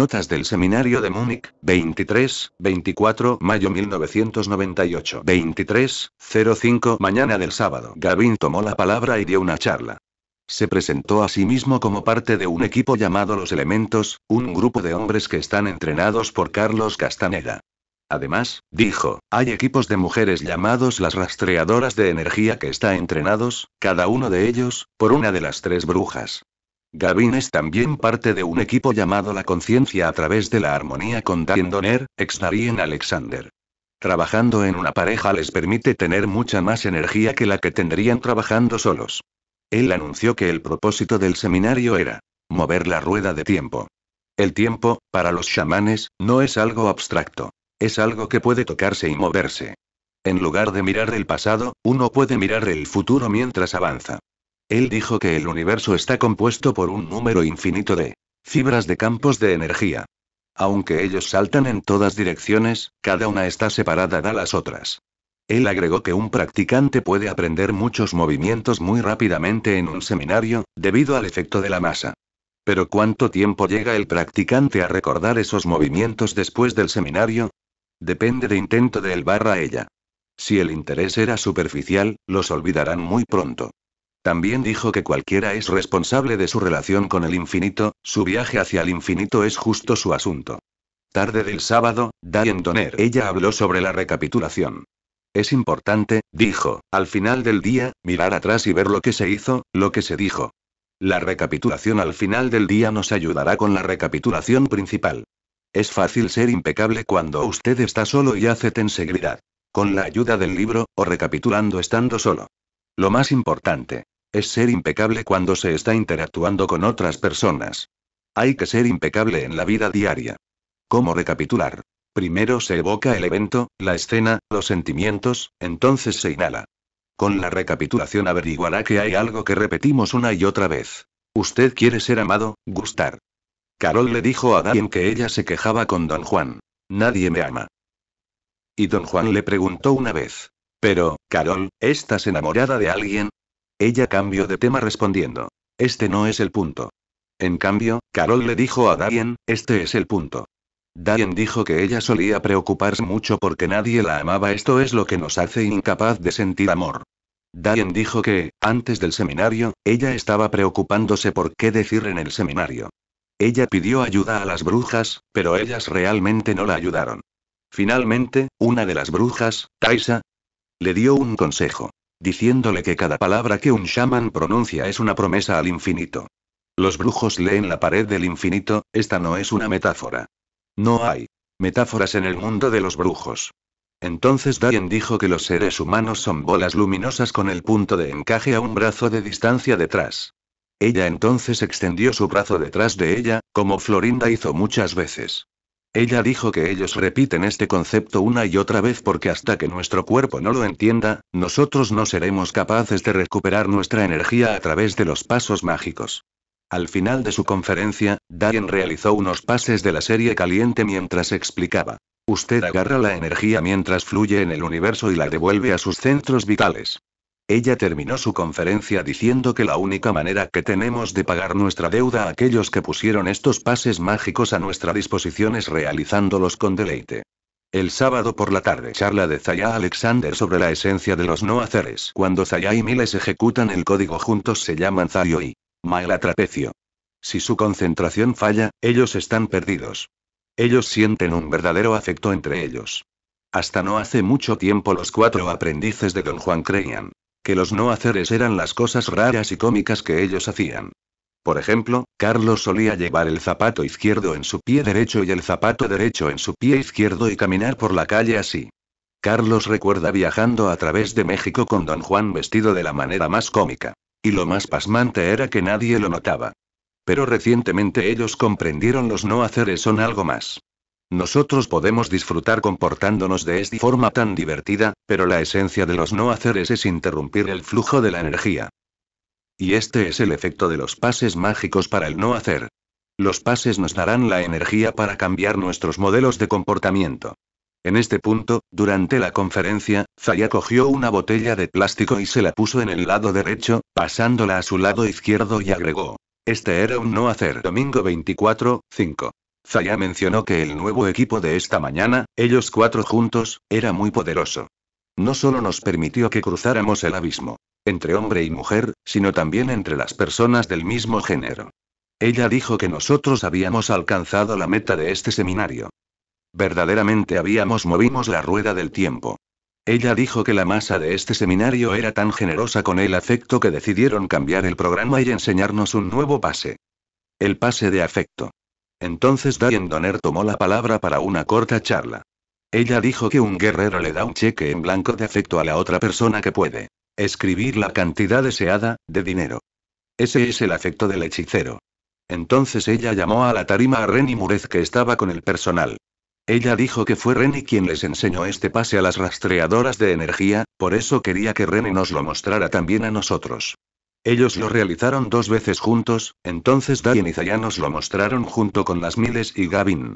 Notas del Seminario de Múnich, 23, 24 mayo 1998. 23, 05 Mañana del sábado. Gavin tomó la palabra y dio una charla. Se presentó a sí mismo como parte de un equipo llamado Los Elementos, un grupo de hombres que están entrenados por Carlos Castaneda. Además, dijo, hay equipos de mujeres llamados las rastreadoras de energía que está entrenados, cada uno de ellos, por una de las tres brujas. Gavin es también parte de un equipo llamado La Conciencia a través de la armonía con Diane Donner, ex Darien Alexander. Trabajando en una pareja les permite tener mucha más energía que la que tendrían trabajando solos. Él anunció que el propósito del seminario era mover la rueda de tiempo. El tiempo, para los chamanes, no es algo abstracto. Es algo que puede tocarse y moverse. En lugar de mirar el pasado, uno puede mirar el futuro mientras avanza. Él dijo que el universo está compuesto por un número infinito de fibras de campos de energía. Aunque ellos saltan en todas direcciones, cada una está separada de las otras. Él agregó que un practicante puede aprender muchos movimientos muy rápidamente en un seminario, debido al efecto de la masa. Pero ¿cuánto tiempo llega el practicante a recordar esos movimientos después del seminario? Depende de intento de él barra ella. Si el interés era superficial, los olvidarán muy pronto. También dijo que cualquiera es responsable de su relación con el infinito, su viaje hacia el infinito es justo su asunto. Tarde del sábado, Diane Donner, ella habló sobre la recapitulación. Es importante, dijo, al final del día, mirar atrás y ver lo que se hizo, lo que se dijo. La recapitulación al final del día nos ayudará con la recapitulación principal. Es fácil ser impecable cuando usted está solo y hace seguridad. Con la ayuda del libro, o recapitulando estando solo. Lo más importante, es ser impecable cuando se está interactuando con otras personas. Hay que ser impecable en la vida diaria. ¿Cómo recapitular? Primero se evoca el evento, la escena, los sentimientos, entonces se inhala. Con la recapitulación averiguará que hay algo que repetimos una y otra vez. Usted quiere ser amado, gustar. Carol le dijo a Darien que ella se quejaba con don Juan. Nadie me ama. Y don Juan le preguntó una vez. Pero, Carol, ¿estás enamorada de alguien? Ella cambió de tema respondiendo. Este no es el punto. En cambio, Carol le dijo a Darien, este es el punto. Darien dijo que ella solía preocuparse mucho porque nadie la amaba, esto es lo que nos hace incapaz de sentir amor. Darien dijo que, antes del seminario, ella estaba preocupándose por qué decir en el seminario. Ella pidió ayuda a las brujas, pero ellas realmente no la ayudaron. Finalmente, una de las brujas, Taisa, le dio un consejo diciéndole que cada palabra que un shaman pronuncia es una promesa al infinito. Los brujos leen la pared del infinito, esta no es una metáfora. No hay metáforas en el mundo de los brujos. Entonces Dayen dijo que los seres humanos son bolas luminosas con el punto de encaje a un brazo de distancia detrás. Ella entonces extendió su brazo detrás de ella, como Florinda hizo muchas veces. Ella dijo que ellos repiten este concepto una y otra vez porque hasta que nuestro cuerpo no lo entienda, nosotros no seremos capaces de recuperar nuestra energía a través de los pasos mágicos. Al final de su conferencia, Diane realizó unos pases de la serie caliente mientras explicaba. Usted agarra la energía mientras fluye en el universo y la devuelve a sus centros vitales. Ella terminó su conferencia diciendo que la única manera que tenemos de pagar nuestra deuda a aquellos que pusieron estos pases mágicos a nuestra disposición es realizándolos con deleite. El sábado por la tarde charla de Zaya Alexander sobre la esencia de los no haceres. Cuando Zaya y Miles ejecutan el código juntos se llaman Zayo y Maela Trapecio. Si su concentración falla, ellos están perdidos. Ellos sienten un verdadero afecto entre ellos. Hasta no hace mucho tiempo los cuatro aprendices de Don Juan creían los no haceres eran las cosas raras y cómicas que ellos hacían. Por ejemplo, Carlos solía llevar el zapato izquierdo en su pie derecho y el zapato derecho en su pie izquierdo y caminar por la calle así. Carlos recuerda viajando a través de México con don Juan vestido de la manera más cómica. Y lo más pasmante era que nadie lo notaba. Pero recientemente ellos comprendieron los no haceres son algo más. Nosotros podemos disfrutar comportándonos de esta forma tan divertida, pero la esencia de los no haceres es interrumpir el flujo de la energía. Y este es el efecto de los pases mágicos para el no hacer. Los pases nos darán la energía para cambiar nuestros modelos de comportamiento. En este punto, durante la conferencia, Zaya cogió una botella de plástico y se la puso en el lado derecho, pasándola a su lado izquierdo y agregó. Este era un no hacer. Domingo 24, 5. Zaya mencionó que el nuevo equipo de esta mañana, ellos cuatro juntos, era muy poderoso. No solo nos permitió que cruzáramos el abismo, entre hombre y mujer, sino también entre las personas del mismo género. Ella dijo que nosotros habíamos alcanzado la meta de este seminario. Verdaderamente habíamos movimos la rueda del tiempo. Ella dijo que la masa de este seminario era tan generosa con el afecto que decidieron cambiar el programa y enseñarnos un nuevo pase. El pase de afecto. Entonces Diane Donner tomó la palabra para una corta charla. Ella dijo que un guerrero le da un cheque en blanco de afecto a la otra persona que puede escribir la cantidad deseada, de dinero. Ese es el afecto del hechicero. Entonces ella llamó a la tarima a Renny Murez que estaba con el personal. Ella dijo que fue Renny quien les enseñó este pase a las rastreadoras de energía, por eso quería que Renny nos lo mostrara también a nosotros. Ellos lo realizaron dos veces juntos, entonces Dian y Zayanos lo mostraron junto con las Miles y Gavin.